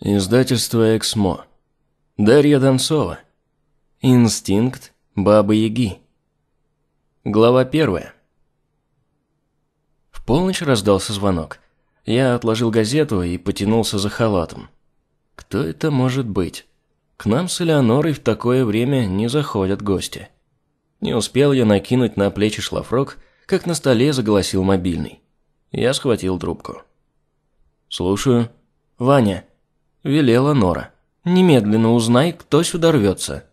Издательство «Эксмо». Дарья Донцова. Инстинкт Бабы-Яги. Глава первая. В полночь раздался звонок. Я отложил газету и потянулся за халатом. Кто это может быть? К нам с Элеонорой в такое время не заходят гости. Не успел я накинуть на плечи шлафрок, как на столе заголосил мобильный. Я схватил трубку. «Слушаю». «Ваня, велела Нора. «Немедленно узнай, кто сюда рвется».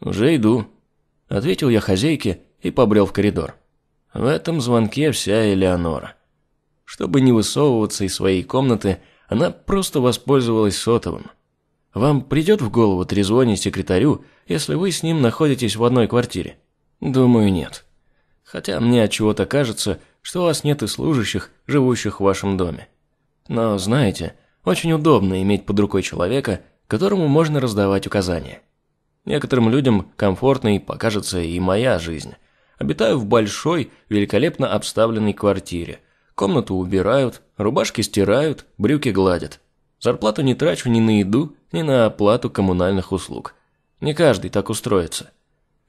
«Уже иду», — ответил я хозяйке и побрел в коридор. В этом звонке вся Элеонора. Чтобы не высовываться из своей комнаты, она просто воспользовалась сотовым. Вам придет в голову трезвонить секретарю, если вы с ним находитесь в одной квартире? Думаю, нет. Хотя мне от чего-то кажется, что у вас нет и служащих, живущих в вашем доме. Но знаете, очень удобно иметь под рукой человека, которому можно раздавать указания. Некоторым людям комфортной покажется и моя жизнь. Обитаю в большой, великолепно обставленной квартире. Комнату убирают, рубашки стирают, брюки гладят. Зарплату не трачу ни на еду, ни на оплату коммунальных услуг. Не каждый так устроится.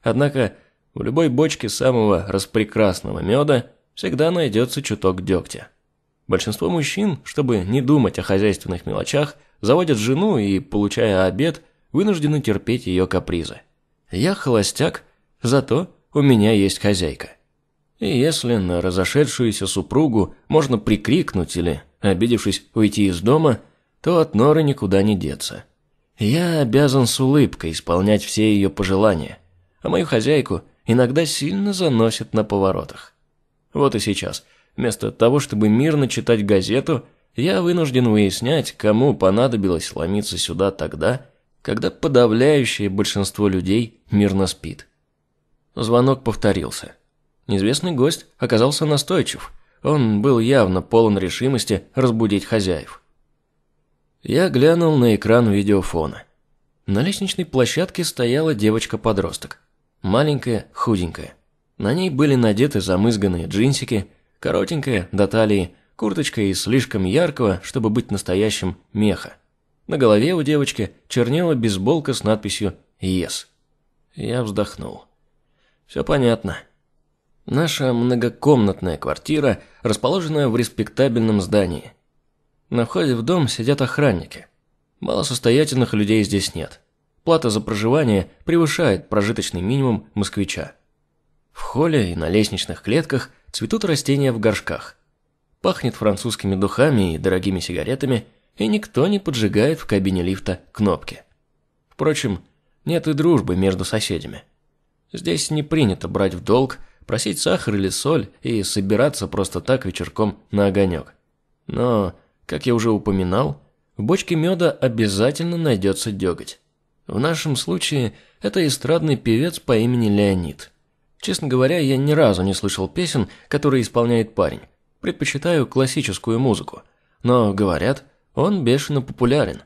Однако в любой бочке самого распрекрасного меда всегда найдется чуток дегтя. Большинство мужчин, чтобы не думать о хозяйственных мелочах, заводят жену и, получая обед, вынуждены терпеть ее капризы. Я холостяк, зато у меня есть хозяйка. И если на разошедшуюся супругу можно прикрикнуть или, обидевшись, уйти из дома, то от норы никуда не деться. Я обязан с улыбкой исполнять все ее пожелания, а мою хозяйку иногда сильно заносит на поворотах. Вот и сейчас – Вместо того, чтобы мирно читать газету, я вынужден выяснять, кому понадобилось ломиться сюда тогда, когда подавляющее большинство людей мирно спит. Звонок повторился. Неизвестный гость оказался настойчив. Он был явно полон решимости разбудить хозяев. Я глянул на экран видеофона. На лестничной площадке стояла девочка-подросток. Маленькая, худенькая. На ней были надеты замызганные джинсики – Коротенькая, до талии, курточка из слишком яркого, чтобы быть настоящим, меха. На голове у девочки чернела бейсболка с надписью «Ес». Я вздохнул. «Все понятно». Наша многокомнатная квартира, расположенная в респектабельном здании. На входе в дом сидят охранники. Малосостоятельных людей здесь нет. Плата за проживание превышает прожиточный минимум москвича. В холле и на лестничных клетках – цветут растения в горшках. Пахнет французскими духами и дорогими сигаретами, и никто не поджигает в кабине лифта кнопки. Впрочем, нет и дружбы между соседями. Здесь не принято брать в долг, просить сахар или соль и собираться просто так вечерком на огонек. Но, как я уже упоминал, в бочке меда обязательно найдется деготь. В нашем случае это эстрадный певец по имени Леонид – Честно говоря, я ни разу не слышал песен, которые исполняет парень. Предпочитаю классическую музыку. Но, говорят, он бешено популярен.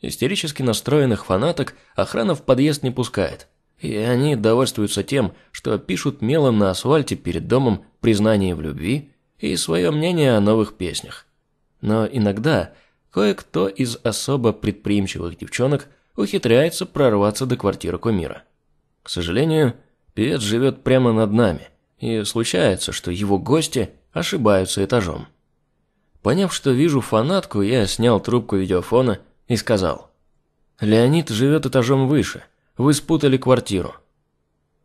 Истерически настроенных фанаток охрана в подъезд не пускает. И они довольствуются тем, что пишут мелом на асфальте перед домом признание в любви и свое мнение о новых песнях. Но иногда кое-кто из особо предприимчивых девчонок ухитряется прорваться до квартиры кумира. К сожалению, Певец живет прямо над нами, и случается, что его гости ошибаются этажом. Поняв, что вижу фанатку, я снял трубку видеофона и сказал. «Леонид живет этажом выше. Вы спутали квартиру».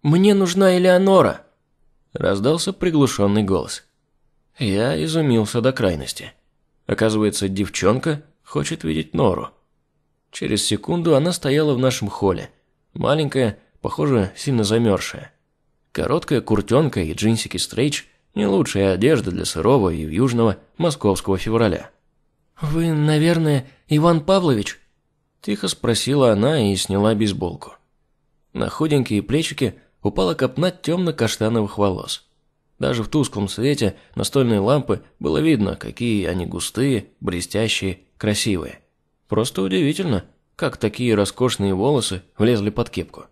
«Мне нужна Элеонора!» Раздался приглушенный голос. Я изумился до крайности. Оказывается, девчонка хочет видеть Нору. Через секунду она стояла в нашем холле. Маленькая, похоже, сильно замерзшая. Короткая куртенка и джинсики стрейч – не лучшая одежда для сырого и южного московского февраля. «Вы, наверное, Иван Павлович?» – тихо спросила она и сняла бейсболку. На худенькие плечики упала копна темно-каштановых волос. Даже в тусклом свете настольной лампы было видно, какие они густые, блестящие, красивые. Просто удивительно, как такие роскошные волосы влезли под кепку.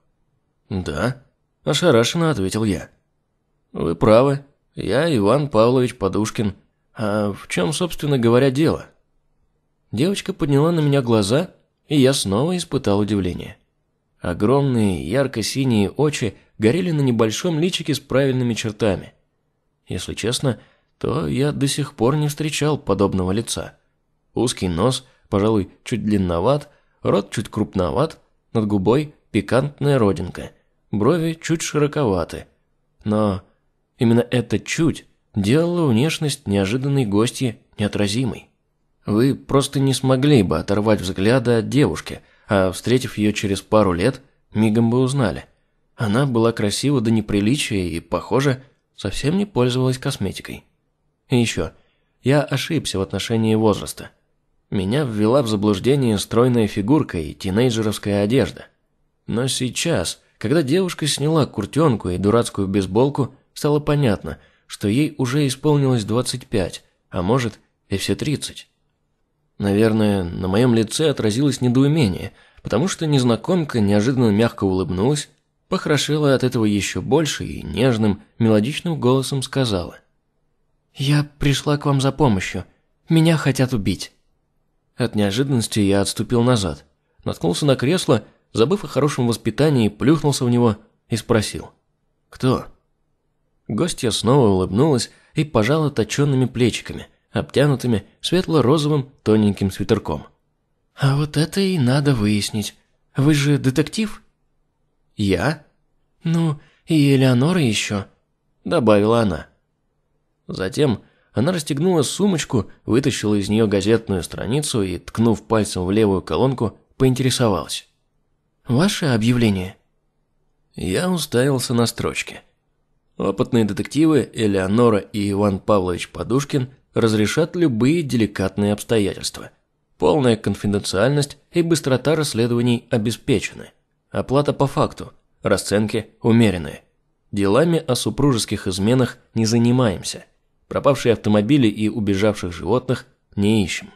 «Да», – ошарашенно ответил я. «Вы правы. Я Иван Павлович Подушкин. А в чем, собственно говоря, дело?» Девочка подняла на меня глаза, и я снова испытал удивление. Огромные ярко-синие очи горели на небольшом личике с правильными чертами. Если честно, то я до сих пор не встречал подобного лица. Узкий нос, пожалуй, чуть длинноват, рот чуть крупноват, над губой пикантная родинка, брови чуть широковаты. Но именно это «чуть» делало внешность неожиданной гости неотразимой. Вы просто не смогли бы оторвать взгляда от девушки, а, встретив ее через пару лет, мигом бы узнали. Она была красива до неприличия и, похоже, совсем не пользовалась косметикой. И еще, я ошибся в отношении возраста. Меня ввела в заблуждение стройная фигурка и тинейджеровская одежда. Но сейчас, когда девушка сняла куртенку и дурацкую бейсболку, стало понятно, что ей уже исполнилось 25, а может и все 30. Наверное, на моем лице отразилось недоумение, потому что незнакомка неожиданно мягко улыбнулась, похорошила от этого еще больше и нежным, мелодичным голосом сказала. «Я пришла к вам за помощью. Меня хотят убить». От неожиданности я отступил назад, наткнулся на кресло забыв о хорошем воспитании, плюхнулся в него и спросил. «Кто?» Гостья снова улыбнулась и пожала точенными плечиками, обтянутыми светло-розовым тоненьким свитерком. «А вот это и надо выяснить. Вы же детектив?» «Я?» «Ну, и Элеонора еще», – добавила она. Затем она расстегнула сумочку, вытащила из нее газетную страницу и, ткнув пальцем в левую колонку, поинтересовалась. Ваше объявление?» Я уставился на строчки. Опытные детективы Элеонора и Иван Павлович Подушкин разрешат любые деликатные обстоятельства. Полная конфиденциальность и быстрота расследований обеспечены. Оплата по факту, расценки умеренные. Делами о супружеских изменах не занимаемся. Пропавшие автомобили и убежавших животных не ищем.